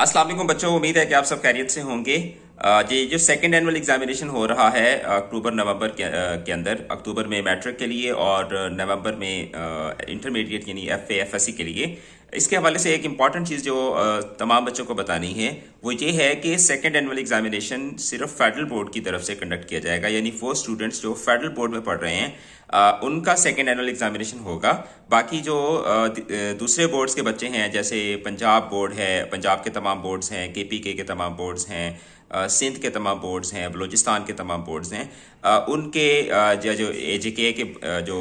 अस्सलाम वालेकुम बच्चों उम्मीद है कि आप सब कैरियर से होंगे जी जो सेकंड एनुअल एग्जामिनेशन हो रहा है अक्टूबर नवंबर के, अंदर अक्टूबर में मैट्रिक के लिए और नवंबर में इंटरमीडिएट यानी एफ एफ एस सी के लिए इसके हवाले से एक इम्पॉर्टेंट चीज़ जो तमाम बच्चों को बतानी है वो ये है कि सेकेंड एनुअल एग्जामिनेशन सिर्फ फेडरल बोर्ड की तरफ से कंडक्ट किया जाएगा यानी फोर स्टूडेंट्स जो फेडरल बोर्ड में पढ़ रहे हैं उनका सेकेंड एनुअल एग्जामिनेशन होगा बाकी जो दूसरे बोर्ड्स के बच्चे हैं जैसे पंजाब बोर्ड है पंजाब के तमाम बोर्ड्स हैं के पी के, के तमाम बोर्ड्स हैं सिंध के तमाम बोर्ड्स हैं बलूचिस्तान के तमाम बोर्ड्स हैं उनके जो जो ए के जो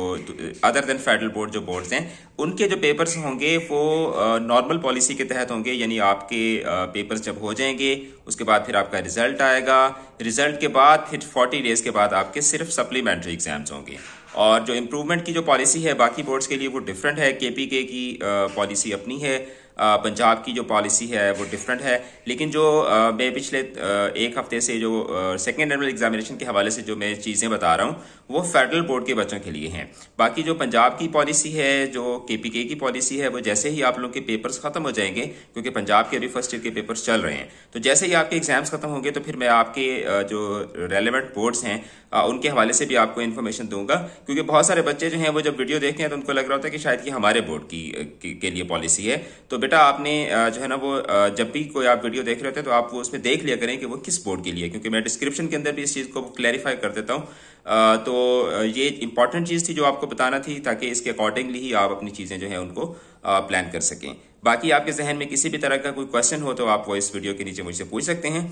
अदर देन फेडरल बोर्ड जो बोर्ड्स हैं उनके जो पेपर्स होंगे वो नॉर्मल पॉलिसी के तहत होंगे यानी आपके पेपर्स जब हो जाएंगे उसके बाद फिर आपका रिजल्ट आएगा रिजल्ट के बाद फिर 40 डेज के बाद आपके सिर्फ सप्लीमेंट्री एग्जाम्स होंगे और जो इम्प्रूवमेंट की जो पॉलिसी है बाकी बोर्ड्स के लिए वो डिफरेंट है के की पॉलिसी अपनी है पंजाब की जो पॉलिसी है वो डिफरेंट है लेकिन जो मैं पिछले एक हफ्ते से जो सेकेंड एनुअल एग्जामिनेशन के हवाले से जो मैं चीज़ें बता रहा हूँ वो फेडरल बोर्ड के बच्चों के लिए हैं बाकी जो पंजाब की पॉलिसी है जो के पी के की पॉलिसी है वो जैसे ही आप लोग के पेपर्स खत्म हो जाएंगे क्योंकि पंजाब के अभी फर्स्ट ईयर के पेपर्स चल रहे हैं तो जैसे ही आपके एग्जाम्स खत्म होंगे तो फिर मैं आपके जो रेलिवेंट बोर्ड्स हैं उनके हवाले से भी आपको इन्फॉर्मेशन दूंगा क्योंकि बहुत सारे बच्चे जो हैं वो जब वीडियो देखते हैं तो उनको लग रहा होता है कि शायद ये हमारे बोर्ड की के लिए पॉलिसी है तो बेटा आपने जो है ना वो जब भी कोई आप वीडियो देख रहे होते हैं तो आप वो उसमें देख लिया करें कि वो किस बोर्ड के लिए क्योंकि मैं डिस्क्रिप्शन के अंदर भी इस चीज़ को क्लैरिफाई कर देता हूँ तो ये इंपॉर्टेंट चीज़ थी जो आपको बताना थी ताकि इसके अकॉर्डिंगली ही आप अपनी चीज़ें जो है उनको प्लान कर सकें बाकी आपके जहन में किसी भी तरह का कोई क्वेश्चन हो तो आप वो इस वीडियो के नीचे मुझसे पूछ सकते हैं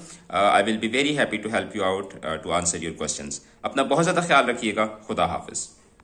I will be very happy to help you out to answer your question अपना बहुत ज़्यादा ख्याल रखिएगा खुदा हाफिज़